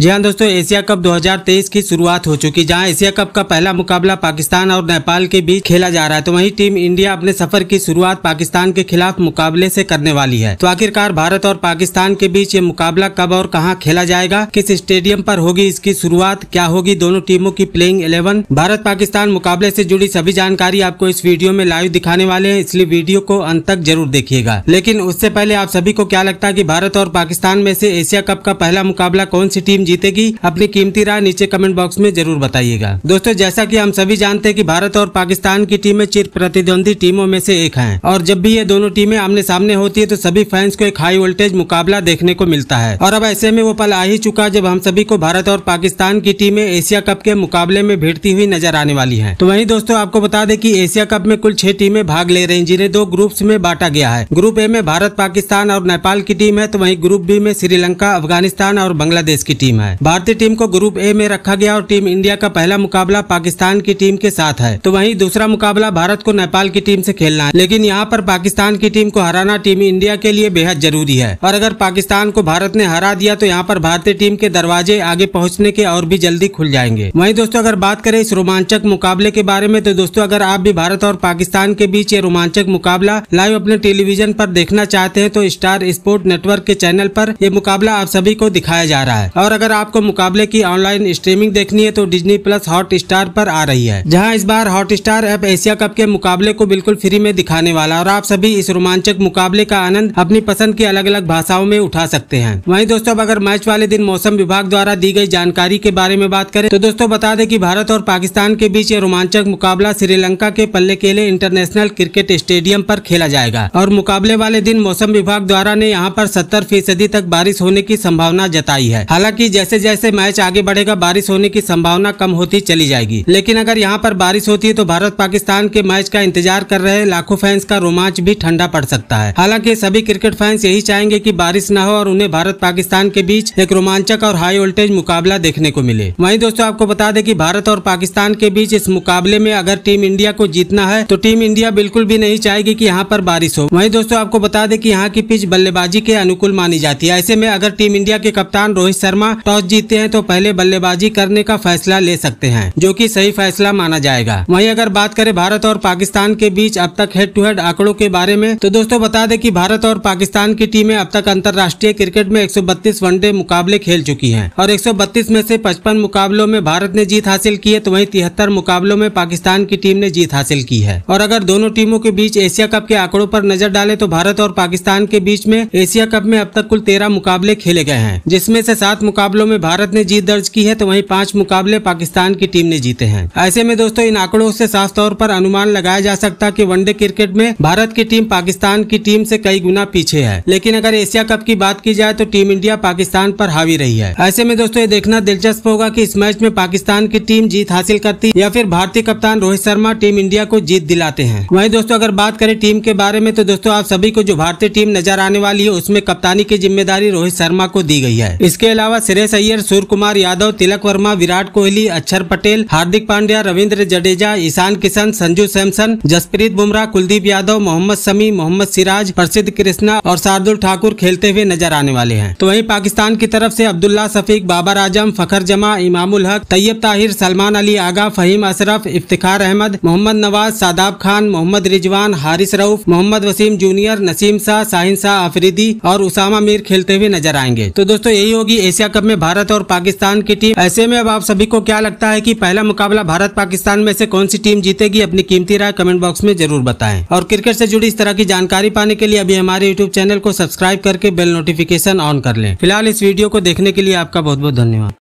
जी हाँ दोस्तों Asia cup 2023 की शुरुआत हो चुकी जहां एशिया कप का पहला मुकाबला पाकिस्तान और नेपाल के बीच खेला जा रहा है तो वहीं टीम इंडिया अपने सफर की शुरुआत पाकिस्तान के खिलाफ मुकाबले से करने वाली है तो आखिरकार भारत और पाकिस्तान के बीच ये मुकाबला कब और कहां खेला जाएगा किस स्टेडियम आरोप होगी इसकी शुरुआत क्या होगी दोनों टीमों की प्लेइंग इलेवन भारत पाकिस्तान मुकाबले ऐसी जुड़ी सभी जानकारी आपको इस वीडियो में लाइव दिखाने वाले है इसलिए वीडियो को अंत तक जरूर देखिएगा लेकिन उससे पहले आप सभी को क्या लगता है की भारत और पाकिस्तान में ऐसी एशिया कप का पहला मुकाबला कौन सी टीम जीतेगी अपनी कीमती राय नीचे कमेंट बॉक्स में जरूर बताइएगा दोस्तों जैसा की हम सभी जानते हैं की भारत और पाकिस्तान की टीमें चिर प्रतिद्वंदी टीमों में से एक है और जब भी ये दोनों टीमें आमने सामने होती है तो सभी फैंस को एक हाई वोल्टेज मुकाबला देखने को मिलता है और अब ऐसे में वो पल आ ही चुका जब हम सभी को भारत और पाकिस्तान की टीमें एशिया कप के मुकाबले में भिड़ती हुई नजर आने वाली है तो वही दोस्तों आपको बता दे की एशिया कप में कुल छह टीमें भाग ले रही जिन्हें दो ग्रुप में बांटा गया है ग्रुप ए में भारत पाकिस्तान और नेपाल की टीम है तो वही ग्रुप बी में श्रीलंका अफगानिस्तान और बांग्लादेश की टीम टीम है भारतीय टीम को ग्रुप ए में रखा गया और टीम इंडिया का पहला मुकाबला पाकिस्तान की टीम के साथ है तो वहीं दूसरा मुकाबला भारत को नेपाल की टीम से खेलना है लेकिन यहाँ पर पाकिस्तान की टीम को हराना टीम इंडिया के लिए बेहद जरूरी है और अगर पाकिस्तान को भारत ने हरा दिया तो यहाँ पर भारतीय टीम के दरवाजे आगे पहुँचने के और भी जल्दी खुल जाएंगे वही दोस्तों अगर बात करें इस रोमांचक मुकाबले के बारे में तो दोस्तों अगर आप भी भारत और पाकिस्तान के बीच ये रोमांचक मुकाबला लाइव अपने टेलीविजन पर देखना चाहते हैं तो स्टार स्पोर्ट नेटवर्क के चैनल पर ये मुकाबला आप सभी को दिखाया जा रहा है और अगर आपको मुकाबले की ऑनलाइन स्ट्रीमिंग देखनी है तो डिजनी प्लस हॉट स्टार पर आ रही है जहाँ इस बार Hotstar app Asia Cup के मुकाबले को बिल्कुल फ्री में दिखाने वाला और आप सभी इस रोमांचक मुकाबले का आनंद अपनी पसंद की अलग अलग भाषाओं में उठा सकते हैं वही दोस्तों अगर मैच वाले दिन मौसम विभाग द्वारा दी गई जानकारी के बारे में बात करें तो दोस्तों बता दें की भारत और पाकिस्तान के बीच ये रोमांचक मुकाबला श्रीलंका के पल्ले केले इंटरनेशनल क्रिकेट स्टेडियम पर खेला जाएगा और मुकाबले वाले दिन मौसम विभाग द्वारा ने यहाँ पर सत्तर फीसदी तक बारिश होने की संभावना जताई है हालांकि जैसे जैसे मैच आगे बढ़ेगा बारिश होने की संभावना कम होती चली जाएगी लेकिन अगर यहाँ पर बारिश होती है तो भारत पाकिस्तान के मैच का इंतजार कर रहे लाखों फैंस का रोमांच भी ठंडा पड़ सकता है हालांकि सभी क्रिकेट फैंस यही चाहेंगे की बारिश न हो और उन्हें भारत पाकिस्तान के बीच एक रोमांचक और हाई वोल्टेज मुकाबला देखने को मिले वही दोस्तों आपको बता दें की भारत और पाकिस्तान के बीच इस मुकाबले में अगर टीम इंडिया को जीतना है तो टीम इंडिया बिल्कुल भी नहीं चाहेगी की यहाँ पर बारिश हो वही दोस्तों आपको बता दें की यहाँ की पिच बल्लेबाजी के अनुकूल मानी जाती है ऐसे में अगर टीम इंडिया के कप्तान रोहित शर्मा टॉस जीते हैं तो पहले बल्लेबाजी करने का फैसला ले सकते हैं जो की सही फैसला माना जाएगा वही अगर बात करें भारत और पाकिस्तान के बीच अब तक हेड टू हेड आंकड़ों के बारे में तो दोस्तों बता दें की भारत और पाकिस्तान की टीमें अब तक अंतर्राष्ट्रीय क्रिकेट में एक वनडे मुकाबले खेल चुकी है और एक में ऐसी पचपन मुकाबलों में भारत ने जीत हासिल की है तो वही तिहत्तर मुकाबलों में पाकिस्तान की टीम ने जीत हासिल की है और अगर दोनों टीमों के बीच एशिया कप के आंकड़ों पर नजर डाले तो भारत और पाकिस्तान के बीच में एशिया कप में अब तक कुल तेरह मुकाबले खेले गए हैं जिसमें से सात मुकाबले मुकाबलों में भारत ने जीत दर्ज की है तो वहीं पांच मुकाबले पाकिस्तान की टीम ने जीते हैं ऐसे में दोस्तों इन आंकड़ों से साफ तौर पर अनुमान लगाया जा सकता कि वनडे क्रिकेट में भारत की टीम पाकिस्तान की टीम से कई गुना पीछे है लेकिन अगर एशिया कप की बात की जाए तो टीम इंडिया पाकिस्तान पर हावी रही है ऐसे में दोस्तों ये देखना दिलचस्प होगा की इस मैच में पाकिस्तान की टीम जीत हासिल करती या फिर भारतीय कप्तान रोहित शर्मा टीम इंडिया को जीत दिलाते हैं वही दोस्तों अगर बात करें टीम के बारे में तो दोस्तों आप सभी को जो भारतीय टीम नजर आने वाली है उसमें कप्तानी की जिम्मेदारी रोहित शर्मा को दी गई है इसके अलावा सुरेश अय्यर सूर्य कुमार यादव तिलक वर्मा विराट कोहली अक्षर पटेल हार्दिक पांड्या रविंद्र जडेजा ईशान किशन संजू सैमसन जसप्रीत बुमराह कुलदीप यादव मोहम्मद समी मोहम्मद सिराज प्रसिद्ध कृष्णा और शार्दुल ठाकुर खेलते हुए नजर आने वाले हैं तो वहीं पाकिस्तान की तरफ से अब्दुल्ला सफीक बाबर आजम फखर जमा इमामुल हक तैयब ताहिर सलमान अली आगा फहीम अशरफ इफ्तार अहमद मोहम्मद नवाज सादाब खान मोहम्मद रिजवान हारिस रऊफ मोहम्मद वसीम जूनियर नसीम शाह शाहिन शाह अफरीदी और उसामा मीर खेलते हुए नजर आएंगे तो दोस्तों यही होगी एशिया कप में भारत और पाकिस्तान की टीम ऐसे में अब आप सभी को क्या लगता है कि पहला मुकाबला भारत पाकिस्तान में से कौन सी टीम जीतेगी अपनी कीमती राय कमेंट बॉक्स में जरूर बताएं और क्रिकेट से जुड़ी इस तरह की जानकारी पाने के लिए अभी हमारे यूट्यूब चैनल को सब्सक्राइब करके बेल नोटिफिकेशन ऑन कर लें फिलहाल इस वीडियो को देखने के लिए आपका बहुत बहुत धन्यवाद